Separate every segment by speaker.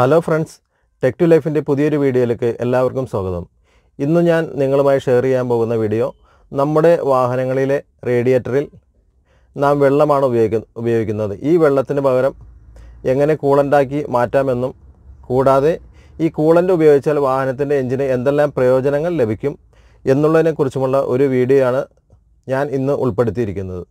Speaker 1: hello friends tech to ലൈഫിൻ്റെ പുതിയൊരു വീഡിയോയിലേക്ക് എല്ലാവർക്കും സ്വാഗതം ഇന്ന് ഞാൻ നിങ്ങളുമായി ഷെയർ ചെയ്യാൻ പോകുന്ന വീഡിയോ നമ്മുടെ വാഹനങ്ങളിലെ റേഡിയേറ്ററിൽ നാം വെള്ളമാണ് ഉപയോഗിക്കുന്ന ഉപയോഗിക്കുന്നത് ഈ വെള്ളത്തിന് പകരം എങ്ങനെ കൂളൻ്റാക്കി മാറ്റാമെന്നും കൂടാതെ ഈ കൂളൻ്റ് ഉപയോഗിച്ചാൽ വാഹനത്തിൻ്റെ എഞ്ചിന് എന്തെല്ലാം പ്രയോജനങ്ങൾ ലഭിക്കും എന്നുള്ളതിനെക്കുറിച്ചുമുള്ള ഒരു വീഡിയോ ആണ് ഞാൻ ഇന്ന് ഉൾപ്പെടുത്തിയിരിക്കുന്നത്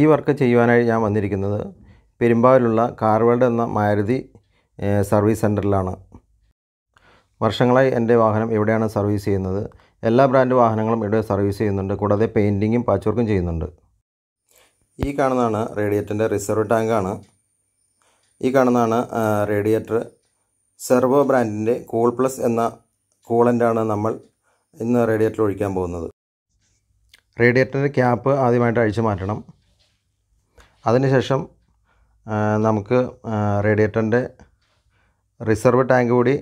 Speaker 1: ഈ വർക്ക് ചെയ്യുവാനായി ഞാൻ വന്നിരിക്കുന്നത് പെരുമ്പാവിലുള്ള കാർവേൾഡ് എന്ന മാരുതി സർവീസ് സെൻറ്ററിലാണ് വർഷങ്ങളായി എൻ്റെ വാഹനം ഇവിടെയാണ് സർവീസ് ചെയ്യുന്നത് എല്ലാ ബ്രാൻഡ് വാഹനങ്ങളും ഇവിടെ സർവീസ് ചെയ്യുന്നുണ്ട് കൂടാതെ പെയിൻറ്റിങ്ങും പാച്ച് വർക്കും ചെയ്യുന്നുണ്ട് ഈ കാണുന്നതാണ് റേഡിയേറ്ററിൻ്റെ റിസർവ് ടാങ്കാണ് ഈ കാണുന്നതാണ് റേഡിയേറ്റർ സെർവോ ബ്രാൻഡിൻ്റെ കൂൾ പ്ലസ് എന്ന കൂളൻ്റാണ് നമ്മൾ ഇന്ന് റേഡിയേറ്റർ ഒഴിക്കാൻ പോകുന്നത് റേഡിയേറ്ററിൻ്റെ ക്യാപ്പ് ആദ്യമായിട്ട് അഴിച്ചു മാറ്റണം അതിനുശേഷം നമുക്ക് റേഡിയേറ്ററിൻ്റെ റിസർവ് ടാങ്ക് കൂടി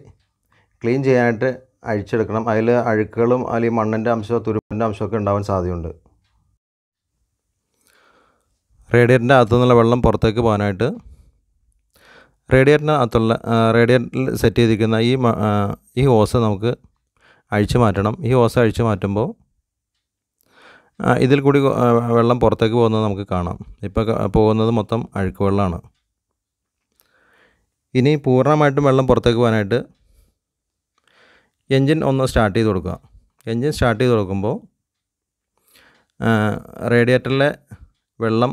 Speaker 1: ക്ലീൻ ചെയ്യാനായിട്ട് അഴിച്ചെടുക്കണം അതിൽ അഴുക്കുകളും അല്ലെങ്കിൽ മണ്ണിൻ്റെ അംശമോ തുരുമ്പിൻ്റെ അംശമൊക്കെ ഉണ്ടാവാൻ സാധ്യതയുണ്ട് റേഡിയേറ്ററിൻ്റെ അകത്തു നിന്നുള്ള വെള്ളം പുറത്തേക്ക് പോകാനായിട്ട് റേഡിയേറ്ററിന് അകത്തുള്ള റേഡിയേറ്ററിൽ സെറ്റ് ചെയ്തിരിക്കുന്ന ഈ ഈ ഓസ് നമുക്ക് അഴിച്ചു മാറ്റണം ഈ ഓസ് അഴിച്ചു മാറ്റുമ്പോൾ ഇതിൽ കൂടി വെള്ളം പുറത്തേക്ക് പോകുന്നത് നമുക്ക് കാണാം ഇപ്പോൾ പോകുന്നത് മൊത്തം അഴുക്ക് വെള്ളമാണ് ഇനി പൂർണ്ണമായിട്ടും വെള്ളം പുറത്തേക്ക് പോകാനായിട്ട് എൻജിൻ ഒന്ന് സ്റ്റാർട്ട് ചെയ്ത് കൊടുക്കുക എൻജിൻ സ്റ്റാർട്ട് ചെയ്ത് കൊടുക്കുമ്പോൾ റേഡിയേറ്ററിലെ വെള്ളം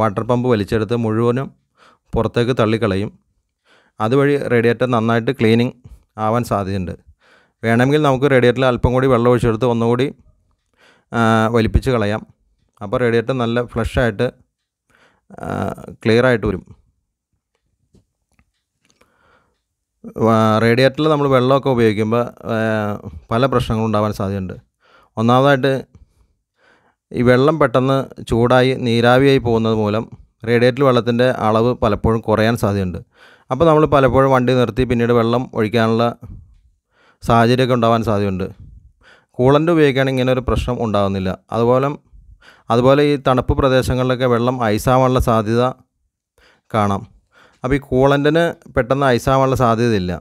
Speaker 1: വാട്ടർ പമ്പ് വലിച്ചെടുത്ത് മുഴുവനും പുറത്തേക്ക് തള്ളിക്കളയും അതുവഴി റേഡിയേറ്റർ നന്നായിട്ട് ക്ലീനിങ് ആവാൻ സാധ്യതയുണ്ട് വേണമെങ്കിൽ നമുക്ക് റേഡിയേറ്ററിൽ അല്പം കൂടി വെള്ളം ഒഴിച്ചെടുത്ത് ഒന്നുകൂടി വലിപ്പിച്ച് കളയാം അപ്പോൾ റേഡിയേറ്റർ നല്ല ഫ്ലഷായിട്ട് ക്ലിയർ ആയിട്ട് വരും റേഡിയേറ്ററിൽ നമ്മൾ വെള്ളമൊക്കെ ഉപയോഗിക്കുമ്പോൾ പല പ്രശ്നങ്ങളും ഉണ്ടാവാൻ സാധ്യതയുണ്ട് ഒന്നാമതായിട്ട് ഈ വെള്ളം പെട്ടെന്ന് ചൂടായി നീരാവിയായി പോകുന്നത് മൂലം റേഡിയേറ്റർ വെള്ളത്തിൻ്റെ അളവ് പലപ്പോഴും കുറയാൻ സാധ്യതയുണ്ട് അപ്പോൾ നമ്മൾ പലപ്പോഴും വണ്ടി നിർത്തി പിന്നീട് വെള്ളം ഒഴിക്കാനുള്ള സാഹചര്യമൊക്കെ ഉണ്ടാവാൻ സാധ്യതയുണ്ട് കൂളൻ്റ് ഉപയോഗിക്കുകയാണെങ്കിൽ ഇങ്ങനെ ഒരു പ്രശ്നം ഉണ്ടാകുന്നില്ല അതുപോലെ അതുപോലെ ഈ തണുപ്പ് പ്രദേശങ്ങളിലൊക്കെ വെള്ളം ഐസാവാനുള്ള സാധ്യത കാണാം അപ്പോൾ ഈ കൂളൻറ്റിന് പെട്ടെന്ന് ഐസാവാനുള്ള സാധ്യതയില്ല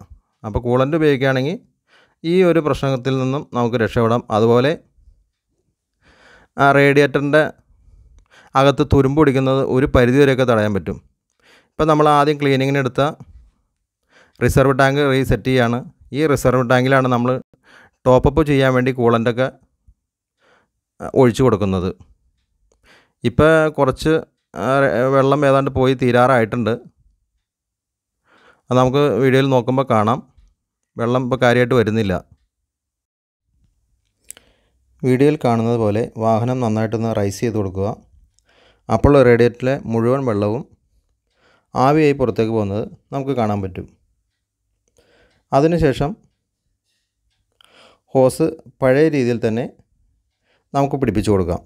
Speaker 1: അപ്പോൾ കൂളൻ്റ് ഉപയോഗിക്കുകയാണെങ്കിൽ ഈ ഒരു പ്രശ്നത്തിൽ നിന്നും നമുക്ക് രക്ഷപ്പെടാം അതുപോലെ ആ റേഡിയേറ്ററിൻ്റെ അകത്ത് തുരുമ്പ് പിടിക്കുന്നത് ഒരു പരിധി വരെയൊക്കെ തടയാൻ പറ്റും ഇപ്പോൾ നമ്മൾ ആദ്യം ക്ലീനിങ്ങിനെടുത്ത റിസർവ് ടാങ്ക് റീസെറ്റ് ചെയ്യാണ് ഈ റിസർവ് ടാങ്കിലാണ് നമ്മൾ ടോപ്പപ്പ് ചെയ്യാൻ വേണ്ടി കൂളൻ്റൊക്കെ ഒഴിച്ചു കൊടുക്കുന്നത് ഇപ്പോൾ കുറച്ച് വെള്ളം ഏതാണ്ട് പോയി തീരാറായിട്ടുണ്ട് അത് നമുക്ക് വീഡിയോയിൽ നോക്കുമ്പോൾ കാണാം വെള്ളം ഇപ്പോൾ കാര്യമായിട്ട് വരുന്നില്ല വീഡിയോയിൽ കാണുന്നത് പോലെ വാഹനം നന്നായിട്ടൊന്ന് റൈസ് ചെയ്ത് കൊടുക്കുക അപ്പോൾ റേഡിയേറ്ററിലെ മുഴുവൻ വെള്ളവും ആവിയായി പുറത്തേക്ക് പോകുന്നത് നമുക്ക് കാണാൻ പറ്റും അതിനുശേഷം ഹോസ് പഴയ രീതിയിൽ തന്നെ നമുക്ക് പിടിപ്പിച്ചു കൊടുക്കാം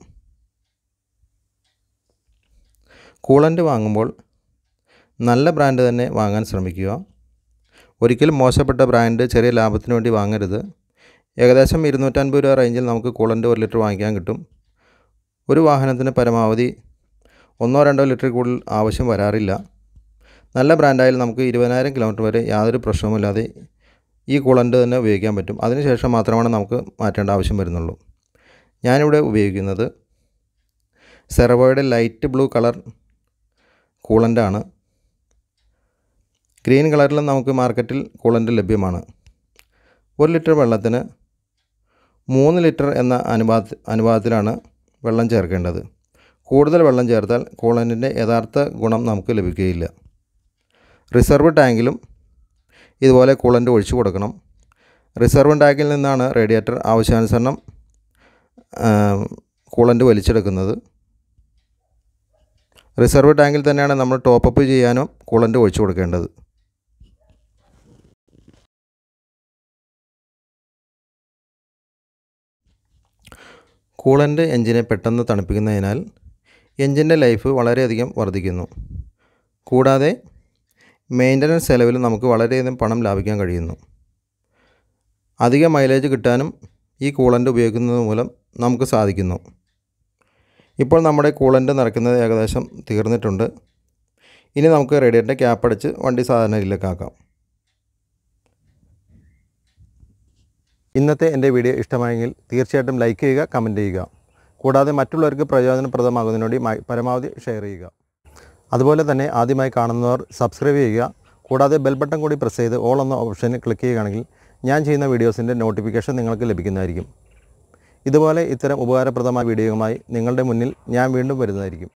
Speaker 1: കൂളൻ്റ് വാങ്ങുമ്പോൾ നല്ല ബ്രാൻഡ് തന്നെ വാങ്ങാൻ ശ്രമിക്കുക ഒരിക്കലും മോശപ്പെട്ട ബ്രാൻഡ് ചെറിയ ലാഭത്തിന് വേണ്ടി വാങ്ങരുത് ഏകദേശം ഇരുന്നൂറ്റൻപത് രൂപ റേഞ്ചിൽ നമുക്ക് കൂളൻ്റ് ഒരു ലിറ്റർ വാങ്ങിക്കാൻ കിട്ടും ഒരു വാഹനത്തിന് പരമാവധി ഒന്നോ രണ്ടോ ലിറ്റർ കൂടുതൽ ആവശ്യം വരാറില്ല നല്ല ബ്രാൻഡായാലും നമുക്ക് ഇരുപതിനായിരം കിലോമീറ്റർ വരെ യാതൊരു പ്രശ്നവുമില്ലാതെ ഈ കൂളൻ്റ് തന്നെ ഉപയോഗിക്കാൻ പറ്റും അതിനുശേഷം മാത്രമാണ് നമുക്ക് മാറ്റേണ്ട ആവശ്യം വരുന്നുള്ളൂ ഞാനിവിടെ ഉപയോഗിക്കുന്നത് സെറവോയുടെ ലൈറ്റ് ബ്ലൂ കളർ കൂളൻ്റാണ് ഗ്രീൻ കളറിലും നമുക്ക് മാർക്കറ്റിൽ കൂളൻ്റ് ലഭ്യമാണ് ഒരു ലിറ്റർ വെള്ളത്തിന് മൂന്ന് ലിറ്റർ എന്ന അനുപാത അനുപാതത്തിലാണ് വെള്ളം ചേർക്കേണ്ടത് കൂടുതൽ വെള്ളം ചേർത്താൽ കൂളൻറ്റിൻ്റെ യഥാർത്ഥ ഗുണം നമുക്ക് ലഭിക്കുകയില്ല റിസർവ് ടാങ്കിലും ഇതുപോലെ കൂളൻ്റ് ഒഴിച്ച് കൊടുക്കണം റിസർവ് ടാങ്കിൽ നിന്നാണ് റേഡിയേറ്റർ ആവശ്യാനുസരണം കൂളൻ്റ് വലിച്ചെടുക്കുന്നത് റിസർവ് ടാങ്കിൽ തന്നെയാണ് നമ്മൾ ടോപ്പപ്പ് ചെയ്യാനും കൂളൻ്റ് ഒഴിച്ചു കൊടുക്കേണ്ടത് കൂളൻ്റ് എഞ്ചിനെ പെട്ടെന്ന് തണുപ്പിക്കുന്നതിനാൽ എഞ്ചിൻ്റെ ലൈഫ് വളരെയധികം വർദ്ധിക്കുന്നു കൂടാതെ മെയിൻ്റനൻസ് ചെലവിൽ നമുക്ക് വളരെയധികം പണം ലാഭിക്കാൻ കഴിയുന്നു അധിക മൈലേജ് കിട്ടാനും ഈ കൂളൻ്റ് ഉപയോഗിക്കുന്നത് മൂലം നമുക്ക് സാധിക്കുന്നു ഇപ്പോൾ നമ്മുടെ കൂളൻ്റ് നിറയ്ക്കുന്നത് ഏകദേശം തീർന്നിട്ടുണ്ട് ഇനി നമുക്ക് റേഡിയേറ്റർ ക്യാപ്പ് അടിച്ച് വണ്ടി സാധാരണ ആക്കാം ഇന്നത്തെ എൻ്റെ വീഡിയോ ഇഷ്ടമായെങ്കിൽ തീർച്ചയായിട്ടും ലൈക്ക് ചെയ്യുക കമൻറ്റ് ചെയ്യുക കൂടാതെ മറ്റുള്ളവർക്ക് പ്രയോജനപ്രദമാകുന്നതിനോട് പരമാവധി ഷെയർ ചെയ്യുക അതുപോലെ തന്നെ ആദ്യമായി കാണുന്നവർ സബ്സ്ക്രൈബ് ചെയ്യുക കൂടാതെ ബെൽ ബട്ടൺ കൂടി പ്രസ് ചെയ്ത് ഓൾ എന്ന ഓപ്ഷന് ക്ലിക്ക് ചെയ്യുകയാണെങ്കിൽ ഞാൻ ചെയ്യുന്ന വീഡിയോസിൻ്റെ നോട്ടിഫിക്കേഷൻ നിങ്ങൾക്ക് ലഭിക്കുന്നതായിരിക്കും ഇതുപോലെ ഇത്തരം ഉപകാരപ്രദമായ വീഡിയോയുമായി നിങ്ങളുടെ മുന്നിൽ ഞാൻ വീണ്ടും വരുന്നതായിരിക്കും